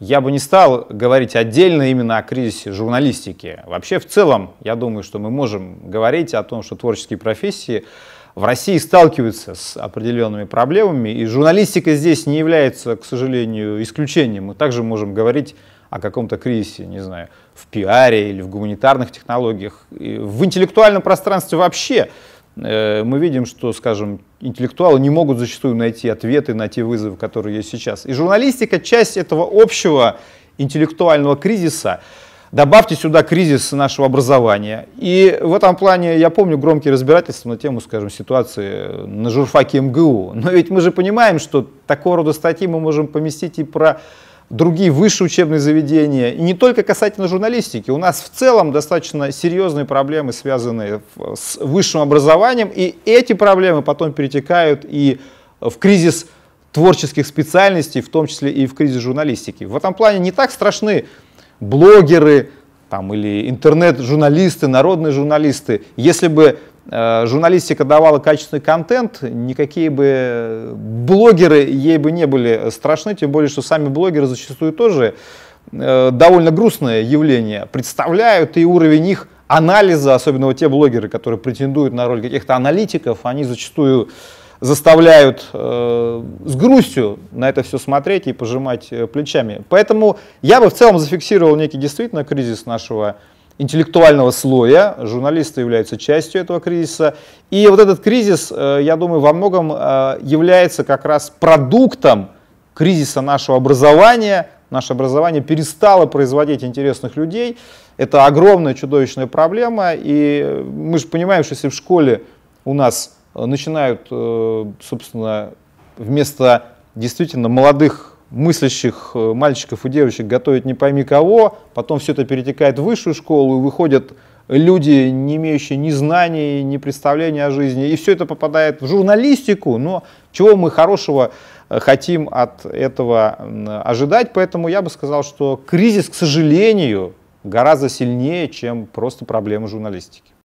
Я бы не стал говорить отдельно именно о кризисе журналистики. Вообще, в целом, я думаю, что мы можем говорить о том, что творческие профессии в России сталкиваются с определенными проблемами, и журналистика здесь не является, к сожалению, исключением. Мы также можем говорить о каком-то кризисе, не знаю, в пиаре или в гуманитарных технологиях, и в интеллектуальном пространстве вообще. Э, мы видим, что, скажем, интеллектуалы не могут зачастую найти ответы на те вызовы, которые есть сейчас. И журналистика — часть этого общего интеллектуального кризиса. Добавьте сюда кризис нашего образования. И в этом плане я помню громкие разбирательства на тему, скажем, ситуации на журфаке МГУ. Но ведь мы же понимаем, что такого рода статьи мы можем поместить и про другие высшие учебные заведения. И не только касательно журналистики. У нас в целом достаточно серьезные проблемы, связанные с высшим образованием. И эти проблемы потом перетекают и в кризис творческих специальностей, в том числе и в кризис журналистики. В этом плане не так страшны блогеры там, или интернет-журналисты, народные журналисты. Если бы Э, журналистика давала качественный контент, никакие бы э, блогеры ей бы не были э, страшны, тем более, что сами блогеры зачастую тоже довольно грустное явление представляют, и уровень их анализа, особенно вот те блогеры, которые претендуют на роль каких-то аналитиков, они зачастую заставляют э, с грустью на это все смотреть и пожимать э, плечами. Поэтому я бы в целом зафиксировал некий действительно кризис нашего интеллектуального слоя, журналисты являются частью этого кризиса. И вот этот кризис, э, я думаю, во многом э, является как раз продуктом кризиса нашего образования. Наше образование перестало производить интересных людей. Это огромная чудовищная проблема. И мы же понимаем, что если в школе у нас э, начинают, собственно, вместо действительно молодых мыслящих э, мальчиков и девочек готовят не пойми кого, потом все это перетекает в высшую школу и выходят люди, не имеющие ни знаний, ни представления о жизни. И все это попадает в журналистику, но чего мы хорошего э, хотим от этого ожидать. Поэтому я бы сказал, что кризис, к сожалению, гораздо сильнее, чем просто проблема журналистики.